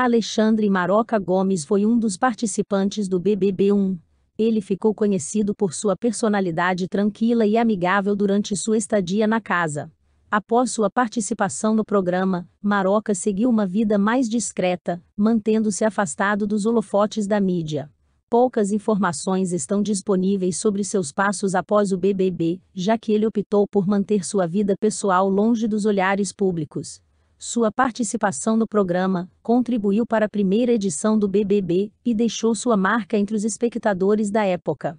Alexandre Maroca Gomes foi um dos participantes do BBB1. Ele ficou conhecido por sua personalidade tranquila e amigável durante sua estadia na casa. Após sua participação no programa, Maroca seguiu uma vida mais discreta, mantendo-se afastado dos holofotes da mídia. Poucas informações estão disponíveis sobre seus passos após o BBB, já que ele optou por manter sua vida pessoal longe dos olhares públicos. Sua participação no programa contribuiu para a primeira edição do BBB e deixou sua marca entre os espectadores da época.